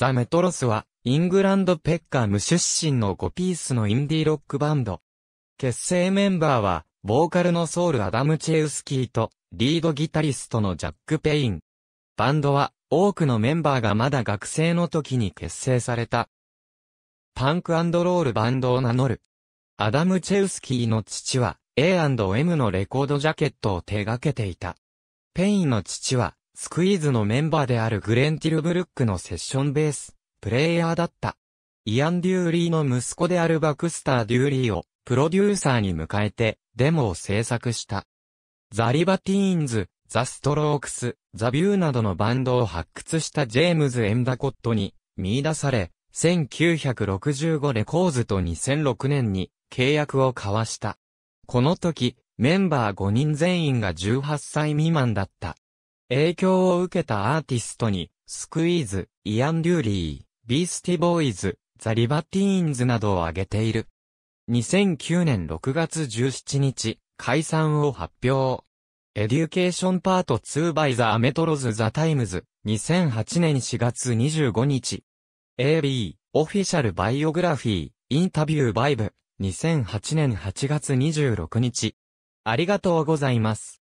ザ・メトロスは、イングランドペッカーム出身の5ピースのインディロックバンド。結成メンバーは、ボーカルのソウル・アダム・チェウスキーと、リードギタリストのジャック・ペイン。バンドは、多くのメンバーがまだ学生の時に結成された。パンクロールバンドを名乗る。アダム・チェウスキーの父は、A&M のレコードジャケットを手掛けていた。ペインの父は、スクイーズのメンバーであるグレン・ティルブルックのセッションベース、プレイヤーだった。イアン・デューリーの息子であるバクスター・デューリーをプロデューサーに迎えてデモを制作した。ザ・リバティーンズ、ザ・ストロークス、ザ・ビューなどのバンドを発掘したジェームズ・エンダコットに見出され、1965レコーズと2006年に契約を交わした。この時、メンバー5人全員が18歳未満だった。影響を受けたアーティストに、スクイーズ、イアン・デューリー、ビースティ・ボーイズ、ザ・リバティーンズなどを挙げている。2009年6月17日、解散を発表。エデュケーションパート2 by the アメトロズ・ザ・タイムズ、2008年4月25日。AB、オフィシャルバイオグラフィー、インタビューバイブ、2008年8月26日。ありがとうございます。